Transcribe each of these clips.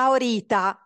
Ciao Rita.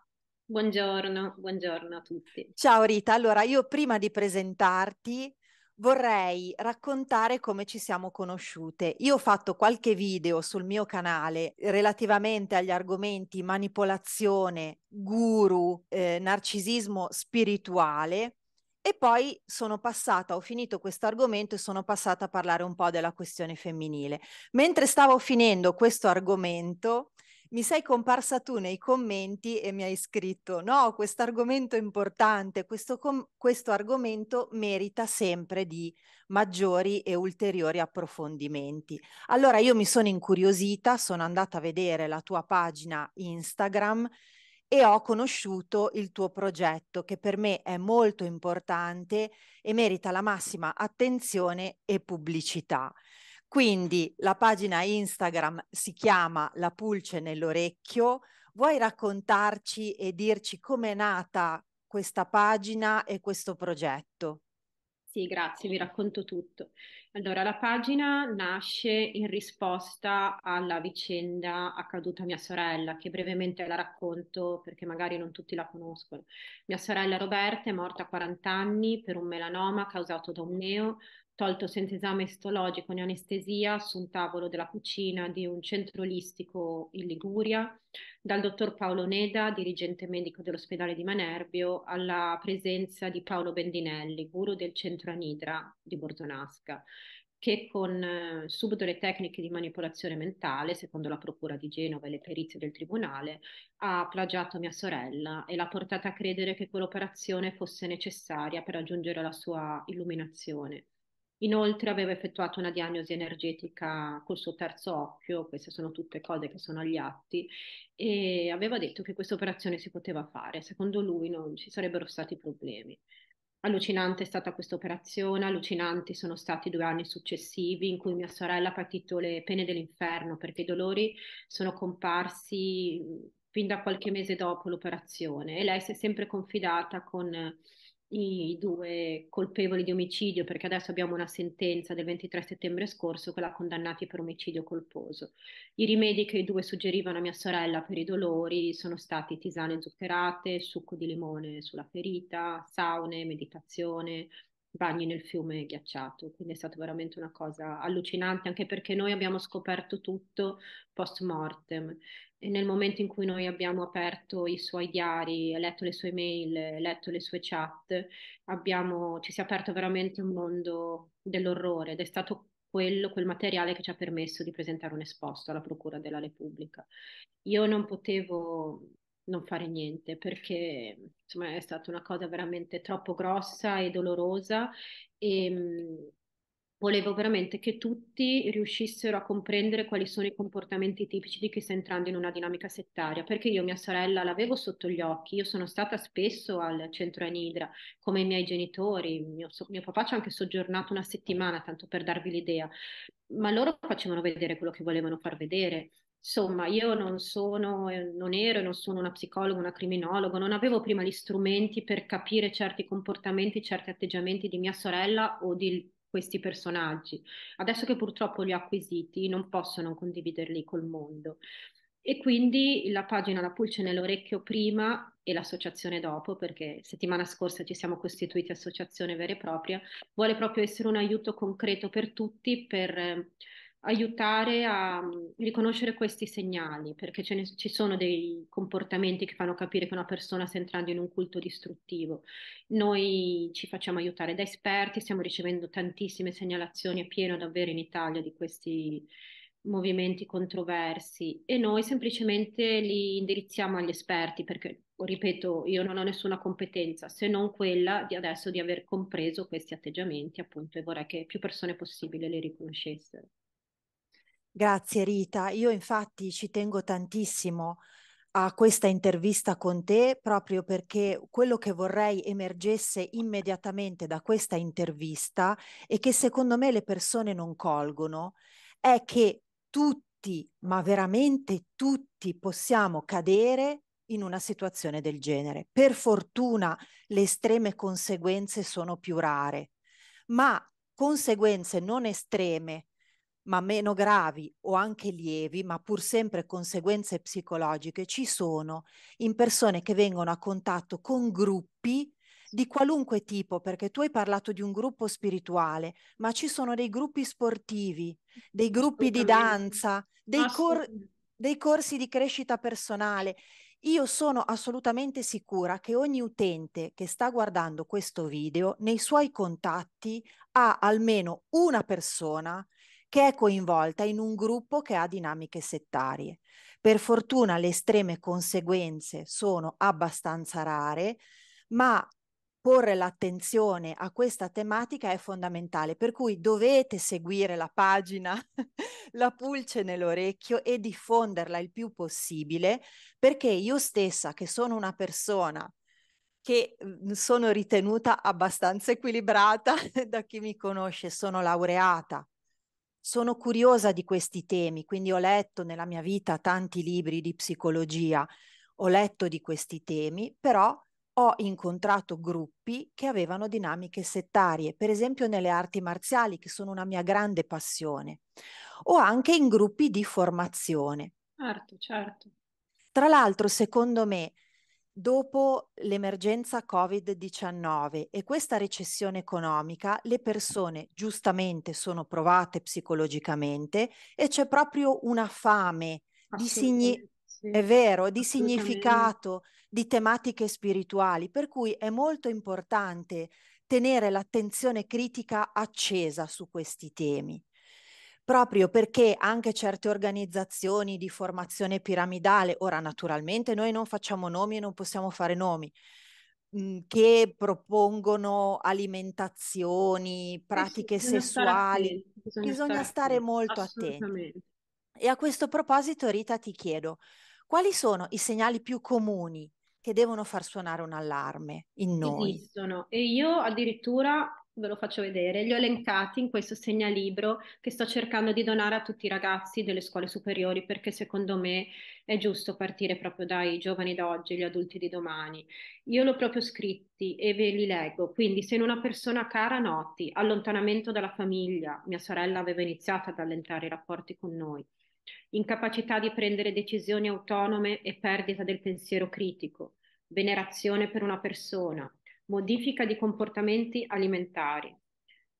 Buongiorno, buongiorno a tutti. Ciao Rita, allora io prima di presentarti vorrei raccontare come ci siamo conosciute. Io ho fatto qualche video sul mio canale relativamente agli argomenti manipolazione, guru, eh, narcisismo spirituale e poi sono passata, ho finito questo argomento e sono passata a parlare un po' della questione femminile. Mentre stavo finendo questo argomento, mi sei comparsa tu nei commenti e mi hai scritto no, questo argomento è importante, questo, com- questo argomento merita sempre di maggiori e ulteriori approfondimenti. Allora io mi sono incuriosita, sono andata a vedere la tua pagina Instagram e ho conosciuto il tuo progetto che per me è molto importante e merita la massima attenzione e pubblicità. Quindi la pagina Instagram si chiama La pulce nell'orecchio. Vuoi raccontarci e dirci com'è nata questa pagina e questo progetto? Sì, grazie, vi racconto tutto. Allora, la pagina nasce in risposta alla vicenda accaduta a mia sorella, che brevemente la racconto perché magari non tutti la conoscono. Mia sorella Roberta è morta a 40 anni per un melanoma causato da un neo tolto senza esame istologico né anestesia su un tavolo della cucina di un centro olistico in Liguria dal dottor Paolo Neda, dirigente medico dell'ospedale di Manerbio, alla presenza di Paolo Bendinelli, guru del centro Anidra di Bortonasca, che con eh, le tecniche di manipolazione mentale, secondo la Procura di Genova e le perizie del Tribunale, ha plagiato mia sorella e l'ha portata a credere che quell'operazione fosse necessaria per raggiungere la sua illuminazione. Inoltre aveva effettuato una diagnosi energetica col suo terzo occhio, queste sono tutte cose che sono agli atti, e aveva detto che questa operazione si poteva fare, secondo lui non ci sarebbero stati problemi. Allucinante è stata questa operazione, allucinanti sono stati due anni successivi in cui mia sorella ha patito le pene dell'inferno perché i dolori sono comparsi fin da qualche mese dopo l'operazione e lei si è sempre confidata con i due colpevoli di omicidio, perché adesso abbiamo una sentenza del 23 settembre scorso quella condannati per omicidio colposo. I rimedi che i due suggerivano a mia sorella per i dolori sono stati tisane zuccherate, succo di limone sulla ferita, saune, meditazione, bagni nel fiume ghiacciato, quindi è stata veramente una cosa allucinante, anche perché noi abbiamo scoperto tutto post mortem e nel momento in cui noi abbiamo aperto i suoi diari, letto le sue mail, letto le sue chat, abbiamo, ci si è aperto veramente un mondo dell'orrore ed è stato quello, quel materiale che ci ha permesso di presentare un esposto alla Procura della Repubblica. Io non potevo non fare niente perché insomma è stata una cosa veramente troppo grossa e dolorosa e ehm, volevo veramente che tutti riuscissero a comprendere quali sono i comportamenti tipici di chi sta entrando in una dinamica settaria, perché io mia sorella l'avevo sotto gli occhi, io sono stata spesso al centro Anidra come i miei genitori, mio, mio papà ci ha anche soggiornato una settimana, tanto per darvi l'idea, ma loro facevano vedere quello che volevano far vedere Insomma, io non sono, eh, non ero e non sono una psicologa, una criminologa, non avevo prima gli strumenti per capire certi comportamenti, certi atteggiamenti di mia sorella o di questi personaggi. Adesso che purtroppo li ho acquisiti, non posso non condividerli col mondo. E quindi la pagina La Pulce nell'orecchio prima e l'associazione dopo, perché settimana scorsa ci siamo costituiti associazione vera e propria, vuole proprio essere un aiuto concreto per tutti per eh, aiutare a mm, riconoscere questi segnali, perché ne, ci sono dei comportamenti che fanno capire che una persona sta entrando in un culto distruttivo. Noi ci facciamo aiutare da esperti, stiamo ricevendo tantissime segnalazioni a pieno davvero in Italia di questi movimenti controversi e noi semplicemente li indirizziamo agli esperti perché, ripeto, io non ho nessuna competenza se non quella di adesso di aver compreso questi atteggiamenti appunto e vorrei che più persone possibile li riconoscessero. Grazie Rita, io infatti ci tengo tantissimo a questa intervista con te proprio perché quello che vorrei emergesse immediatamente da questa intervista e che secondo me le persone non colgono è che tutti, ma veramente tutti possiamo cadere in una situazione del genere. Per fortuna le estreme conseguenze sono più rare, ma conseguenze non estreme ma meno gravi o anche lievi, ma pur sempre conseguenze psicologiche, ci sono in persone che vengono a contatto con gruppi di qualunque tipo, perché tu hai parlato di un gruppo spirituale, ma ci sono dei gruppi sportivi, dei gruppi di danza, dei, cor- dei corsi di crescita personale. Io sono assolutamente sicura che ogni utente che sta guardando questo video nei suoi contatti ha almeno una persona che è coinvolta in un gruppo che ha dinamiche settarie. Per fortuna le estreme conseguenze sono abbastanza rare, ma porre l'attenzione a questa tematica è fondamentale, per cui dovete seguire la pagina La pulce nell'orecchio e diffonderla il più possibile, perché io stessa, che sono una persona che mm, sono ritenuta abbastanza equilibrata da chi mi conosce, sono laureata, sono curiosa di questi temi, quindi ho letto nella mia vita tanti libri di psicologia, ho letto di questi temi, però ho incontrato gruppi che avevano dinamiche settarie, per esempio nelle arti marziali, che sono una mia grande passione, o anche in gruppi di formazione. Certo, certo. Tra l'altro, secondo me, dopo l'emergenza Covid-19 e questa recessione economica, le persone giustamente sono provate psicologicamente e c'è proprio una fame di signi. è vero, di significato, di tematiche spirituali, per cui è molto importante tenere l'attenzione critica accesa su questi temi proprio perché anche certe organizzazioni di formazione piramidale, ora naturalmente noi non facciamo nomi e non possiamo fare nomi, mh, mhmm, che propongono alimentazioni, eh pratiche bisogna sessuali, stare attenti, bisogna, bisogna, stare, attenti, molto attenti. E a questo proposito, Rita, ti chiedo, quali sono i segnali più comuni che devono far suonare un allarme in noi? Esistono e io addirittura ve lo faccio vedere, li ho elencati in questo segnalibro che sto cercando di donare a tutti i ragazzi delle scuole superiori perché secondo me è giusto partire proprio dai giovani d'oggi, gli adulti di domani. Io l'ho proprio scritti e ve li leggo, quindi se in una persona cara noti allontanamento dalla famiglia, mia sorella aveva iniziato ad allentare i rapporti con noi, incapacità di prendere decisioni autonome e perdita del pensiero critico, venerazione per una persona, modifica di comportamenti alimentari,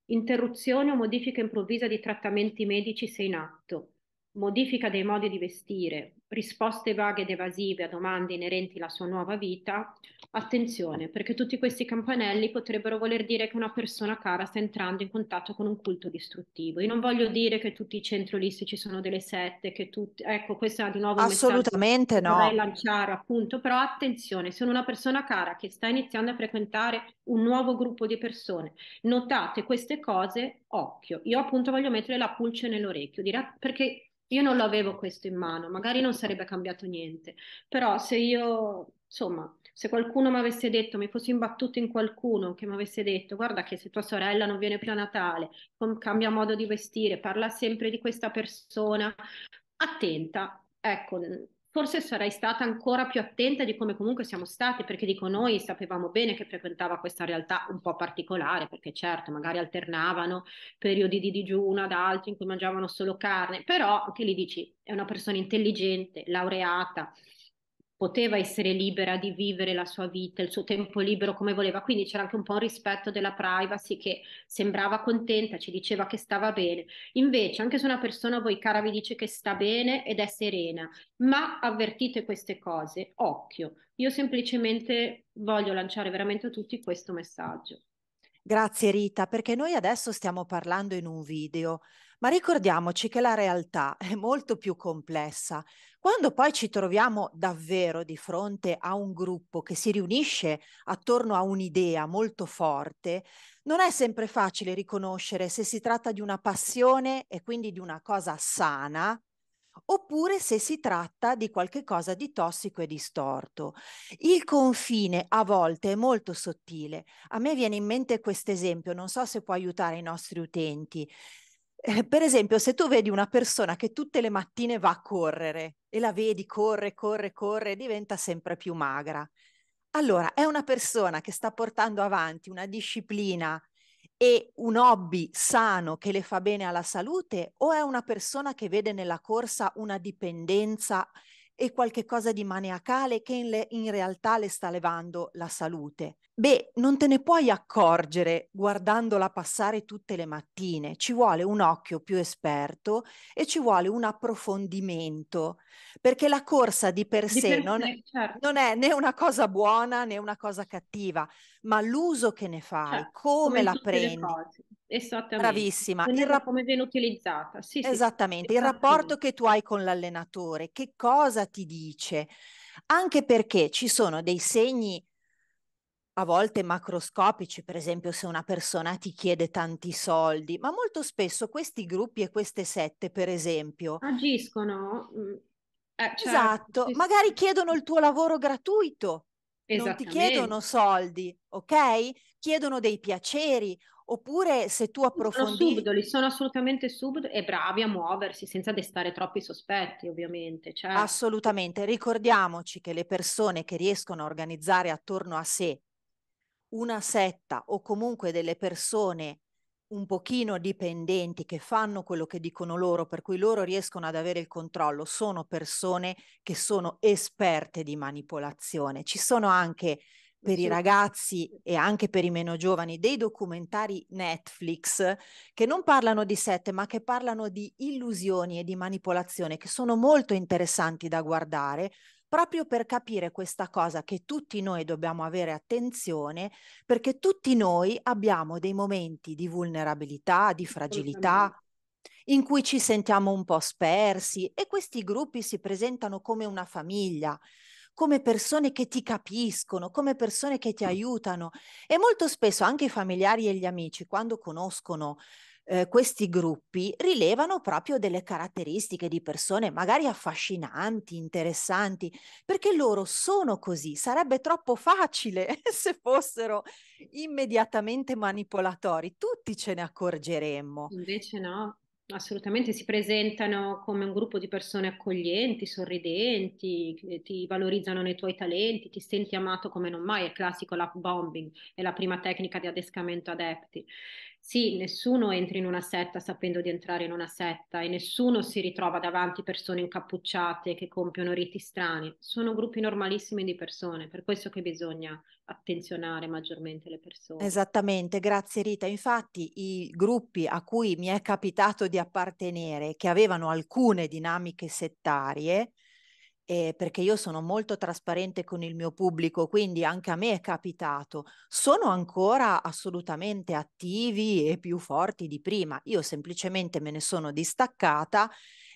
interruzione o modifica improvvisa di trattamenti medici se in atto, modifica dei modi di vestire, risposte vaghe ed evasive a domande inerenti alla sua nuova vita, attenzione, perché tutti questi campanelli potrebbero voler dire che una persona cara sta entrando in contatto con un culto distruttivo. Io non voglio dire che tutti i centri olistici sono delle sette, che tutti... Ecco, questa è di nuovo un Assolutamente no. vorrei lanciare, appunto, però attenzione, se una persona cara che sta iniziando a frequentare un nuovo gruppo di persone, notate queste cose, occhio. Io appunto voglio mettere la pulce nell'orecchio, dire, perché io non lo avevo questo in mano, magari non sarebbe cambiato niente, però se io, insomma, se qualcuno mi avesse detto, mi fossi imbattuto in qualcuno che mi avesse detto, guarda che se tua sorella non viene più a Natale, cambia modo di vestire, parla sempre di questa persona, attenta, ecco, forse sarei stata ancora più attenta di come comunque siamo stati, perché dico noi sapevamo bene che frequentava questa realtà un po' particolare, perché certo magari alternavano periodi di digiuno ad altri in cui mangiavano solo carne, però anche lì dici è una persona intelligente, laureata, poteva essere libera di vivere la sua vita, il suo tempo libero come voleva, quindi c'era anche un po' un rispetto della privacy che sembrava contenta, ci diceva che stava bene. Invece, anche se una persona voi cara vi dice che sta bene ed è serena, ma avvertite queste cose, occhio. Io semplicemente voglio lanciare veramente a tutti questo messaggio. Grazie Rita, perché noi adesso stiamo parlando in un video, ma ricordiamoci che la realtà è molto più complessa. Quando poi ci troviamo davvero di fronte a un gruppo che si riunisce attorno a un'idea molto forte, non è sempre facile riconoscere se si tratta di una passione e quindi di una cosa sana oppure se si tratta di qualche cosa di tossico e distorto. Il confine a volte è molto sottile. A me viene in mente questo esempio, non so se può aiutare i nostri utenti. Eh, per esempio, se tu vedi una persona che tutte le mattine va a correre e la vedi corre, corre, corre, diventa sempre più magra. Allora, è una persona che sta portando avanti una disciplina e un hobby sano che le fa bene alla salute o è una persona che vede nella corsa una dipendenza e qualche cosa di maniacale che in, le, in, realtà le sta levando la salute. Beh, non te ne puoi accorgere guardandola passare tutte le mattine, ci vuole un occhio più esperto e ci vuole un approfondimento, perché la corsa di per sé, per sé non, certo. non, è né una cosa buona né una cosa cattiva, ma l'uso che ne fai, certo, come, come la prendi. Esattamente. Bravissima. Rap- come viene utilizzata. Sì, Esattamente. Sì, il rapporto che tu hai con l'allenatore, che cosa ti dice? Anche perché ci sono dei segni a volte macroscopici, per esempio se una persona ti chiede tanti soldi, ma molto spesso questi gruppi e queste sette, per esempio, agiscono. Mm, eh, cioè, esatto, sì, magari chiedono il tuo lavoro gratuito, non ti chiedono soldi, ok? Chiedono dei piaceri Oppure se tu approfondisci... Sono subdoli, sono assolutamente subdoli e bravi a muoversi senza destare troppi sospetti, ovviamente. Certo. Assolutamente. Ricordiamoci che le persone che riescono a organizzare attorno a sé una setta o comunque delle persone un pochino dipendenti che fanno quello che dicono loro, per cui loro riescono ad avere il controllo, sono persone che sono esperte di manipolazione. Ci sono anche per sì. i ragazzi e anche per i meno giovani dei documentari Netflix che non parlano di sette ma che parlano di illusioni e di manipolazione che sono molto interessanti da guardare proprio per capire questa cosa che tutti noi dobbiamo avere attenzione perché tutti noi abbiamo dei momenti di vulnerabilità, di fragilità in cui ci sentiamo un po' spersi e questi gruppi si presentano come una famiglia come persone che ti capiscono, come persone che ti aiutano. E molto spesso anche i familiari e gli amici, quando conoscono eh, questi gruppi rilevano proprio delle caratteristiche di persone magari affascinanti, interessanti, perché loro sono così. Sarebbe troppo facile se fossero immediatamente manipolatori, tutti ce ne accorgeremmo. Invece no. Assolutamente, si presentano come un gruppo di persone accoglienti, sorridenti, ti valorizzano nei tuoi talenti, ti senti amato come non mai, è classico l'app bombing, è la prima tecnica di adescamento adepti. Sì, nessuno entra in una setta sapendo di entrare in una setta e nessuno si ritrova davanti persone incappucciate che compiono riti strani. Sono gruppi normalissimi di persone, per questo che bisogna attenzionare maggiormente le persone. Esattamente, grazie Rita. Infatti i gruppi a cui mi è capitato di appartenere, che avevano alcune dinamiche settarie, eh, perché io sono molto trasparente con il mio pubblico, quindi anche a me è capitato, sono ancora assolutamente attivi e più forti di prima, io semplicemente me ne sono distaccata,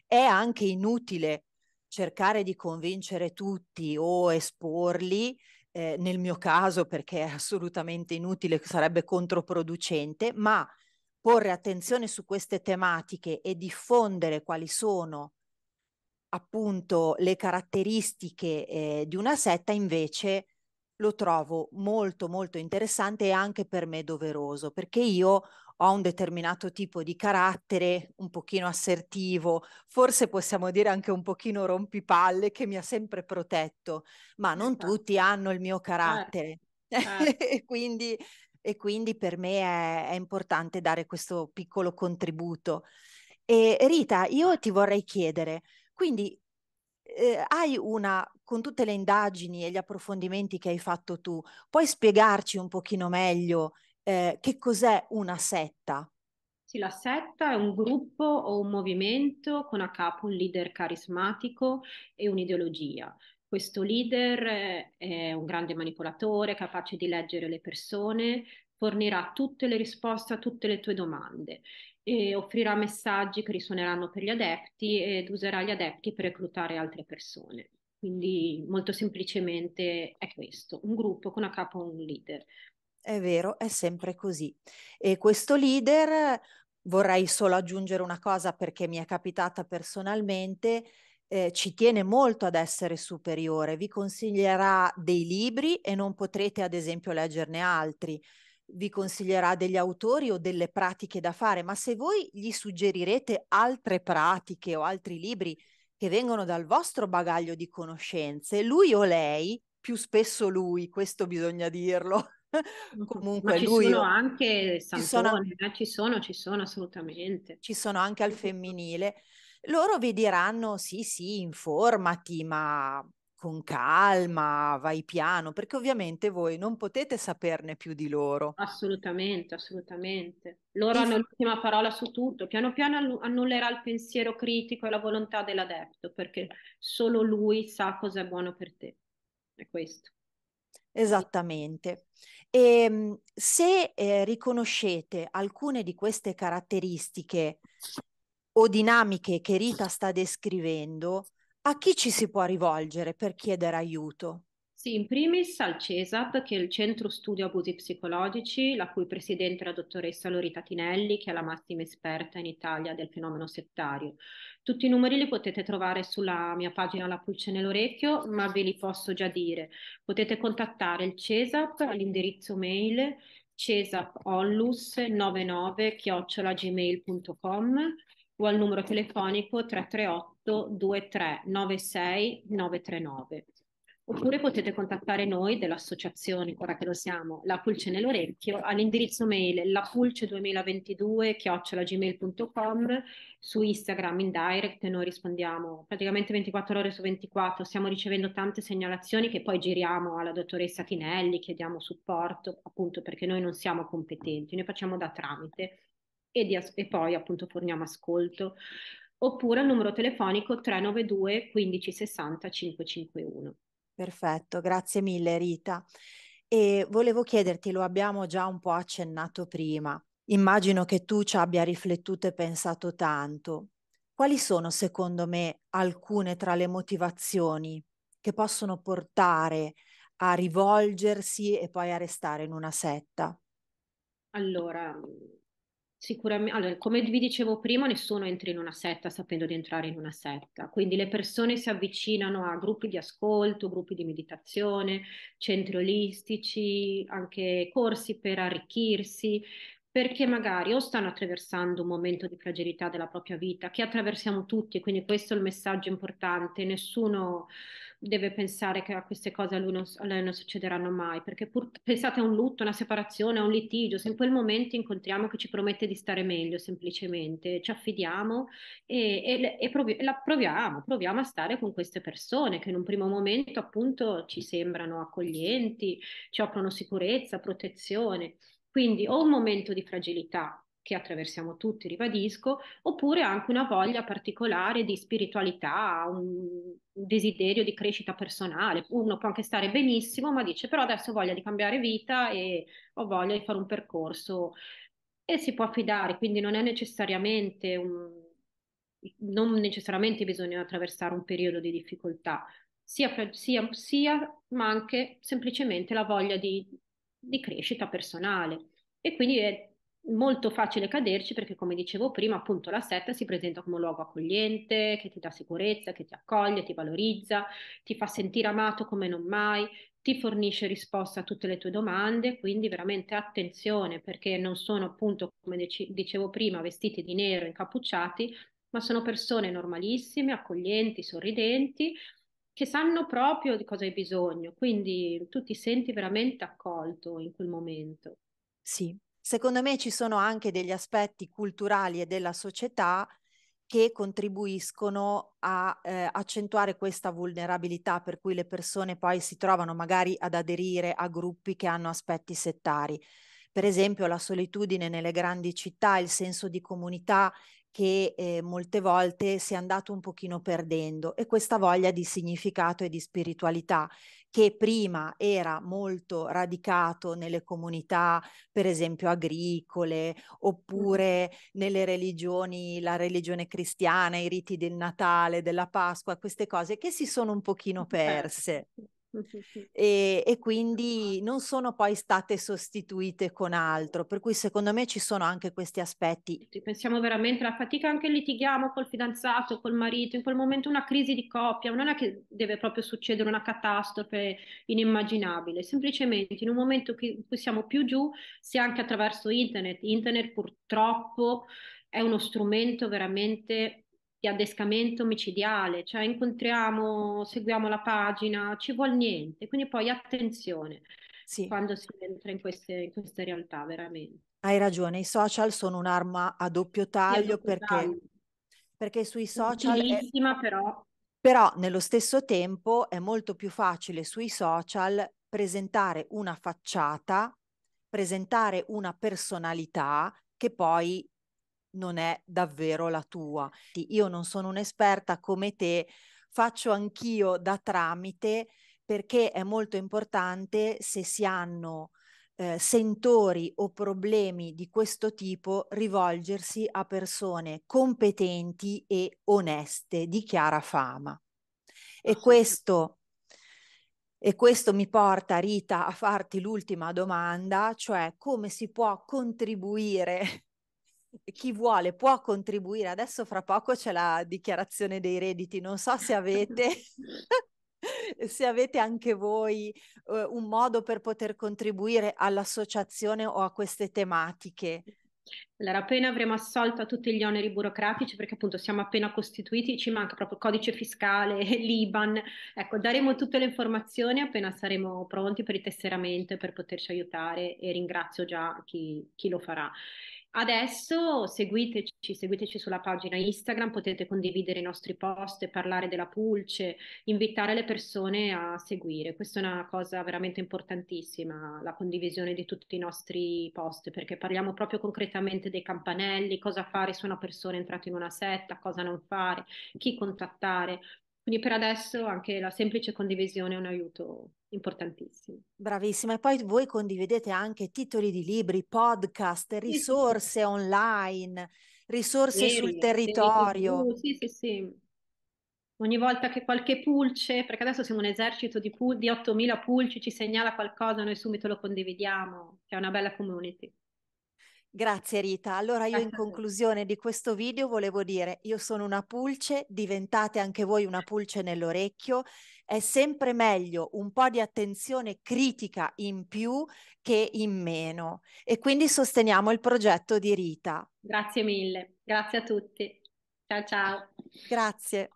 è anche inutile cercare di convincere tutti o esporli, eh, nel mio caso perché è assolutamente inutile, sarebbe controproducente, ma porre attenzione su queste tematiche e diffondere quali sono appunto le caratteristiche eh, di una setta invece lo trovo molto molto interessante e anche per me doveroso perché io ho un determinato tipo di carattere un pochino assertivo, forse possiamo dire anche un pochino rompipalle che mi ha sempre protetto, ma non esatto. tutti hanno il mio carattere. Ah. Ah. e, quindi, e, quindi, per me è, è importante dare questo piccolo contributo. E Rita, io ti vorrei chiedere, quindi eh, hai una, con tutte le indagini e gli approfondimenti che hai fatto tu, puoi spiegarci un pochino meglio eh, che cos'è una setta? Sì, la setta è un gruppo o un movimento con a capo un leader carismatico e un'ideologia. Questo leader eh, è un grande manipolatore, capace di leggere le persone, fornirà tutte le risposte a tutte le tue domande e offrirà messaggi che risuoneranno per gli adepti ed userà gli adepti per reclutare altre persone. Quindi molto semplicemente è questo, un gruppo con a capo un leader. È vero, è sempre così. E questo leader, vorrei solo aggiungere una cosa perché mi è capitata personalmente, eh, ci tiene molto ad essere superiore, vi consiglierà dei libri e non potrete ad esempio leggerne altri vi consiglierà degli autori o delle pratiche da fare, ma se voi gli suggerirete altre pratiche o altri libri che vengono dal vostro bagaglio di conoscenze, lui o lei, più spesso lui, questo bisogna dirlo. Comunque ma ci lui sono o... anche Santone, ci sono... Eh, ci sono, ci sono assolutamente. Ci sono anche al femminile. Loro vi diranno sì, sì, informati, ma con calma, vai piano, perché ovviamente voi non potete saperne più di loro. Assolutamente, assolutamente. Loro e... hanno l'ultima parola su tutto. Piano piano annullerà il pensiero critico e la volontà dell'adepto, perché solo lui sa cosa è buono per te. È questo. Esattamente. E ehm, se eh, riconoscete alcune di queste caratteristiche o dinamiche che Rita sta descrivendo, a chi ci si può rivolgere per chiedere aiuto? Sì, in primis al CESAP, che è il Centro Studio Abusi Psicologici, la cui presidente è la dottoressa Lorita Tinelli, che è la massima esperta in Italia del fenomeno settario. Tutti i numeri li potete trovare sulla mia pagina La Pulce nell'Orecchio, ma ve li posso già dire. Potete contattare il CESAP all'indirizzo mail cesapollus99 chiocciolagmail.com o al numero telefonico 338 23 96 939 oppure potete contattare noi dell'associazione, ora che lo siamo, La Pulce nell'Orecchio, all'indirizzo mail lapulce2022-gmail.com, su Instagram in direct noi rispondiamo praticamente 24 ore su 24, stiamo ricevendo tante segnalazioni che poi giriamo alla dottoressa Tinelli, chiediamo supporto, appunto perché noi non siamo competenti, noi facciamo da tramite e, di, e poi appunto forniamo ascolto oppure al numero telefonico 392 1560 551. Perfetto, grazie mille Rita. E volevo chiederti, lo abbiamo già un po' accennato prima, immagino che tu ci abbia riflettuto e pensato tanto. Quali sono secondo me alcune tra le motivazioni che possono portare a rivolgersi e poi a restare in una setta? Allora, Sicuramente, allora, come vi dicevo prima, nessuno entra in una setta sapendo di entrare in una setta, quindi le persone si avvicinano a gruppi di ascolto, gruppi di meditazione, centri olistici, anche corsi per arricchirsi, perché magari o stanno attraversando un momento di fragilità della propria vita, che attraversiamo tutti, e quindi questo è il messaggio importante, nessuno deve pensare che a queste cose a lui non, a lei non succederanno mai, perché pur, pensate a un lutto, a una separazione, a un litigio, se in quel momento incontriamo che ci promette di stare meglio semplicemente, ci affidiamo e, e, e provi- la proviamo, proviamo a stare con queste persone che in un primo momento appunto ci sembrano accoglienti, ci offrono sicurezza, protezione. Quindi o un momento di fragilità che attraversiamo tutti, ribadisco, oppure anche una voglia particolare di spiritualità, un desiderio di crescita personale. Uno può anche stare benissimo, ma dice però adesso ho voglia di cambiare vita e ho voglia di fare un percorso e si può affidare, quindi non è necessariamente un... non necessariamente bisogna attraversare un periodo di difficoltà, sia, sia, sia ma anche semplicemente la voglia di, di crescita personale. E quindi è molto facile caderci perché, come dicevo prima, appunto la setta si presenta come un luogo accogliente, che ti dà sicurezza, che ti accoglie, ti valorizza, ti fa sentire amato come non mai, ti fornisce risposta a tutte le tue domande, quindi veramente attenzione perché non sono appunto, come dicevo prima, vestiti di nero, incappucciati, ma sono persone normalissime, accoglienti, sorridenti, che sanno proprio di cosa hai bisogno, quindi tu ti senti veramente accolto in quel momento. Sì, secondo me ci sono anche degli aspetti culturali e della società che contribuiscono a eh, accentuare questa vulnerabilità per cui le persone poi si trovano magari ad aderire a gruppi che hanno aspetti settari. Per esempio la solitudine nelle grandi città, il senso di comunità che eh, molte volte si è andato un pochino perdendo e questa voglia di significato e di spiritualità che prima era molto radicato nelle comunità, per esempio agricole, oppure nelle religioni, la religione cristiana, i riti del Natale, della Pasqua, queste cose che si sono un pochino certo. perse e, e quindi non sono poi state sostituite con altro, per cui secondo me ci sono anche questi aspetti. Pensiamo veramente alla fatica, anche litighiamo col fidanzato, col marito, in quel momento una crisi di coppia, non è che deve proprio succedere una catastrofe inimmaginabile, semplicemente in un momento in cui siamo più giù, sia anche attraverso internet, internet purtroppo è uno strumento veramente adescamento omicidiale, cioè incontriamo, seguiamo la pagina, ci vuol niente, quindi poi attenzione sì. quando si entra in queste, in queste realtà veramente. Hai ragione, i social sono un'arma a doppio taglio, a doppio perché, taglio. perché, sui social... È... Però. però nello stesso tempo è molto più facile sui social presentare una facciata, presentare una personalità che poi non è davvero la tua. Io non sono un'esperta come te, faccio anch'io da tramite perché è molto importante se si hanno eh, sentori o problemi di questo tipo rivolgersi a persone competenti e oneste di chiara fama. E questo, e questo mi porta, Rita, a farti l'ultima domanda, cioè come si può contribuire chi vuole può contribuire. Adesso fra poco c'è la dichiarazione dei redditi, non so se avete... se avete anche voi eh, un modo per poter contribuire all'associazione o a queste tematiche. Allora, appena avremo assolto a tutti gli oneri burocratici, perché appunto siamo appena costituiti, ci manca proprio il codice fiscale, l'IBAN, ecco, daremo tutte le informazioni appena saremo pronti per il tesseramento e per poterci aiutare e ringrazio già chi, chi lo farà. Adesso seguiteci, seguiteci sulla pagina Instagram, potete condividere i nostri post, parlare della pulce, invitare le persone a seguire. Questa è una cosa veramente importantissima, la condivisione di tutti i nostri post, perché parliamo proprio concretamente dei campanelli, cosa fare se una persona è entrata in una setta, cosa non fare, chi contattare. Quindi per adesso anche la semplice condivisione è un aiuto importantissimo. Bravissima. E poi voi condividete anche titoli di libri, podcast, risorse sì, sì. online, risorse Veri, sul territorio. Sì, sì, sì. Ogni volta che qualche pulce, perché adesso siamo un esercito di, pul- di 8.000 pulci, ci segnala qualcosa, noi subito lo condividiamo, che è una bella community. Grazie Rita. Allora io in conclusione di questo video volevo dire, io sono una pulce, diventate anche voi una pulce nell'orecchio. È sempre meglio un po' di attenzione critica in più che in meno. E quindi sosteniamo il progetto di Rita. Grazie mille, grazie a tutti. Ciao ciao. Grazie.